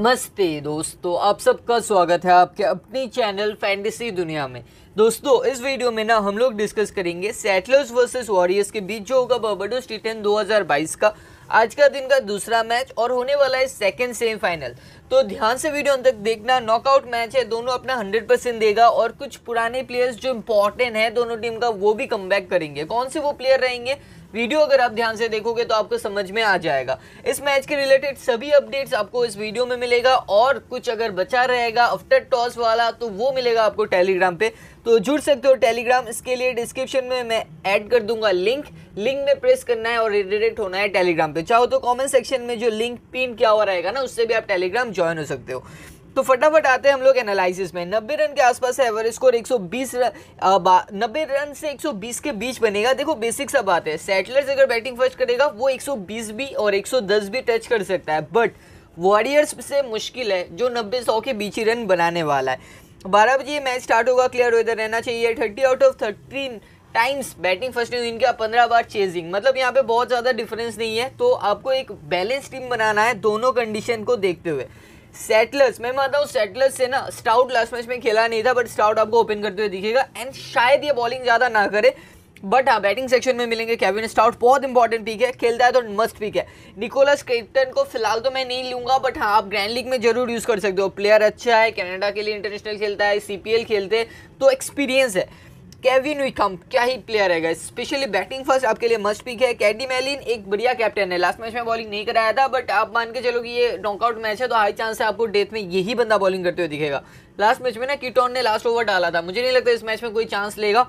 नमस्ते दोस्तों आप सबका स्वागत है आपके अपनी चैनल फैंटेसी दुनिया में दोस्तों इस वीडियो में ना हम लोग डिस्कस करेंगे सेटलर्स वर्सेस वॉरियर्स के बीच जो होगा बर्बाडोस टी 2022 का आज का दिन का दूसरा मैच और होने वाला है सेकेंड सेमीफाइनल तो ध्यान से वीडियो अंत तक देखना नॉकआउट मैच है दोनों अपना हंड्रेड परसेंट देगा और कुछ पुराने प्लेयर्स जो इंपॉर्टेंट है दोनों टीम का वो भी कम करेंगे कौन से वो प्लेयर रहेंगे वीडियो अगर आप ध्यान से देखोगे तो आपको समझ में आ जाएगा इस मैच के रिलेटेड सभी अपडेट्स आपको इस वीडियो में मिलेगा और कुछ अगर बचा रहेगा आफ्टर टॉस वाला तो वो मिलेगा आपको टेलीग्राम पे तो जुड़ सकते हो टेलीग्राम इसके लिए डिस्क्रिप्शन में मैं ऐड कर दूंगा लिंक लिंक में प्रेस करना है और रिडायरेक्ट होना है टेलीग्राम पे चाहो तो कमेंट सेक्शन में जो लिंक पिन क्या हुआ रहेगा ना उससे भी आप टेलीग्राम ज्वाइन हो सकते हो तो फटाफट आते हैं हम लोग एनालिसिस में नब्बे रन के आसपास है एवरेज स्कोर 120 रन नब्बे रन से 120 के बीच बनेगा देखो बेसिक सा बात है सेटलर्स अगर बैटिंग फर्स्ट करेगा वो 120 भी और 110 भी टच कर सकता है बट वॉरियर्स से मुश्किल है जो नब्बे सौ के बीच ही रन बनाने वाला है बारह बजे मैच स्टार्ट होगा क्लियर वेदर रहना चाहिए thirty out of thirteen times batting first inning इनका पंद्रह बार चेजिंग मतलब यहाँ पे बहुत ज़्यादा डिफरेंस नहीं है तो आपको एक बैलेंस टीम बनाना है दोनों कंडीशन को देखते हुए सेटलर्स मैं मानता हूँ सेटलर्स से ना स्टाउट लास्ट मैच में खेला नहीं था बट स्टाउट आपको ओपन करते हुए दिखेगा एंड शायद ये बॉलिंग ज़्यादा ना करे बट हाँ बैटिंग सेक्शन में मिलेंगे कैविन स्टाउट बहुत इंपॉर्टेंट पीक है खेलता है तो मस्ट पिक है निकोलस क्रिप्टन को फिलहाल तो मैं नहीं लूंगा बट हाँ आप ग्रैंड लीग में जरूर यूज़ कर सकते हो प्लेयर अच्छा है कनाडा के लिए इंटरनेशनल खेलता है सीपीएल खेलते तो एक्सपीरियंस है केविन विकम क्या ही प्लेयर है गाइस स्पेशली बैटिंग फर्स्ट आपके लिए मस्ट पिक है कैडी मेलिन एक बढ़िया कैप्टन है लास्ट मैच में बॉलिंग नहीं कराया था बट आप मान के चलो कि ये नॉकआउट मैच है तो हाई चांस है आपको डेथ में यही बंदा बॉलिंग करते हुए दिखेगा लास्ट मैच में ना किटॉन ने लास्ट ओवर डाला था मुझे नहीं लगता इस मैच में कोई चांस लेगा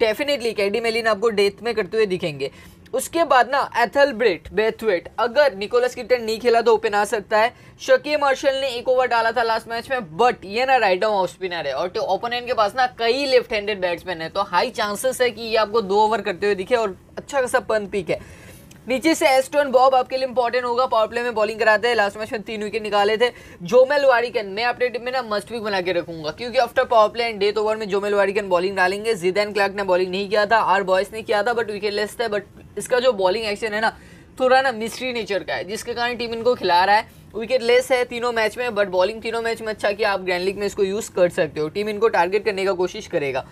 डेफिनेटली कैडी मेलिन आपको डेथ में करते हुए दिखेंगे उसके बाद ना एथल ब्रेट बेथवेट अगर निकोलस किटन नहीं खेला तो ओपन आ सकता है शकी मार्शल ने एक ओवर डाला था लास्ट मैच में बट ये ना राइट डाउन ऑफ स्पिनर है और ओपोनेंट तो के पास ना कई लेफ्ट हैंडेड बैट्समैन है तो हाई चांसेस है कि ये आपको दो ओवर करते हुए दिखे और अच्छा खासा पन पीक है नीचे से एस्टोन बॉब आपके लिए इंपॉर्टेंट होगा पावर प्ले में बॉलिंग कराते हैं लास्ट मैच में तीन विकेट निकाले थे जोमेल वारिकन मैं अपने टीम में ना मस्ट पिक बना के रखूंगा क्योंकि after power play and death over में जोमेल वारिकन बॉलिंग डालेंगे जिदैन क्लार्क ने बॉलिंग नहीं किया था आर बॉयस ने किया था बट विकेटलेस था बट इसका जो बॉलिंग एक्शन है ना थोड़ा ना मिस्ट्री नेचर का है जिसके कारण टीम इनको खिला रहा है विकेट लेस है तीनों मैच में बट बॉलिंग तीनों मैच में अच्छा किया आप ग्रैंड लीग में इसको यूज़ कर सकते हो टीम इनको टारगेट करने का कोशिश करेगा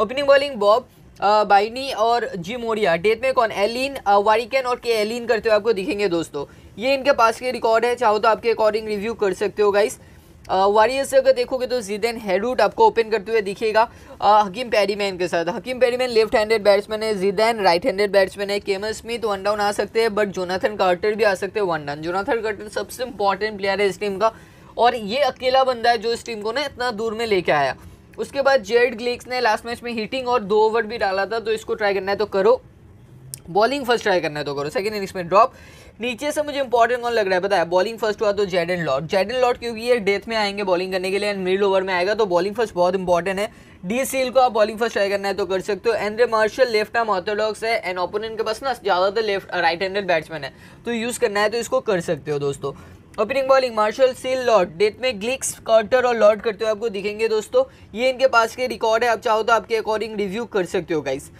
ओपनिंग बॉलिंग बॉब बाइनी और जी मोरिया डेथ में कौन एलिन वारिकन और के एलिन करते हुए आपको दिखेंगे दोस्तों ये इनके पास के रिकॉर्ड है चाहो तो आपके अकॉर्डिंग रिव्यू कर सकते हो गाइस वारियर्स से अगर देखोगे तो जिदेन हेडूट आपको ओपन करते हुए दिखेगा हकीम पैरीमैन के साथ Hakeem Perryman left handed batsman है जीदैन राइट हैंडेड बैट्समैन है केमल स्मिथ वन डाउन आ सकते हैं बट जोनाथन कार्टर भी आ सकते हैं वन डाउन जोनाथन कार्टर सबसे इंपॉर्टेंट प्लेयर है इस टीम का और ये अकेला बंदा है जो इस टीम को ना इतना दूर में लेके आया उसके बाद जेड ग्लिक्स ने लास्ट मैच में हीटिंग और दो ओवर भी डाला था तो इसको ट्राई करना है तो करो बॉलिंग फर्स्ट ट्राई करना है तो करो सेकंड इनिंग्स में ड्रॉप नीचे से मुझे इंपॉर्टेंट कौन लग रहा है बताया बॉलिंग फर्स्ट हुआ तो जेड एंड लॉट जेड एंड लॉट क्योंकि ये डेथ में आएंगे बॉलिंग करने के लिए एंड मिड ओवर में आएगा तो बॉलिंग फर्स्ट बहुत इंपॉर्टेंट है डी सील को आप बॉलिंग फर्स्ट ट्राई करना है तो कर सकते हो Andre Marshall left arm orthodox है एंड ओपोनेंट के पास ना ज़्यादातर लेफ्ट राइट हैंडेड बैट्समैन है तो यूज़ करना है तो इसको कर सकते हो दोस्तों opening bowling Marshall Seale Lord death में ग्लिक्स कार्टर और लॉर्ड करते हुए आपको दिखेंगे दोस्तों ये इनके पास के रिकॉर्ड है आप चाहो तो आपके अकॉर्डिंग रिव्यू कर सकते हो गाइस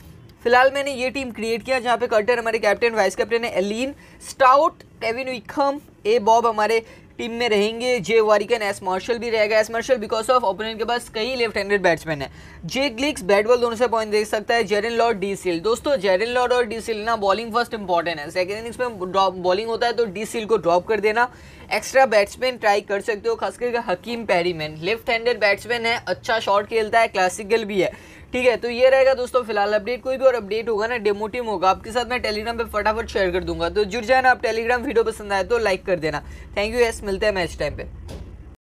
फिलहाल मैंने ये टीम क्रिएट किया जहाँ पे कर्टर हमारे कैप्टन वाइस कैप्टन है एलिन स्टाउट केविन विकम ए बॉब हमारे टीम में रहेंगे जे वारिकन एस मार्शल भी रहेगा S Marshall because of opponent के पास कई लेफ्ट हैंडेड बैट्समैन है जे ग्लिक्स बैट बॉल दोनों से पॉइंट देख सकता है जेरन लॉर्ड डी सिल दोस्तों जेरन लॉर्ड और डी सिल ना बॉलिंग फर्स्ट इंपॉर्टेंट है सेकेंड इनिंग्स में बॉलिंग होता है तो डी सिल को ड्रॉप कर देना एक्स्ट्रा बैट्समैन ट्राई कर सकते हो खास करके Hakeem Perryman left handed batsman है अच्छा शॉट खेलता है क्लासिकल भी है ठीक है तो ये रहेगा दोस्तों फिलहाल अपडेट कोई भी और अपडेट होगा ना डेमो टीम होगा आपके साथ मैं टेलीग्राम पे फटाफट शेयर कर दूंगा तो जुड़ जाए ना आप टेलीग्राम वीडियो पसंद आए तो लाइक कर देना थैंक यू यस मिलते हैं मैच टाइम पे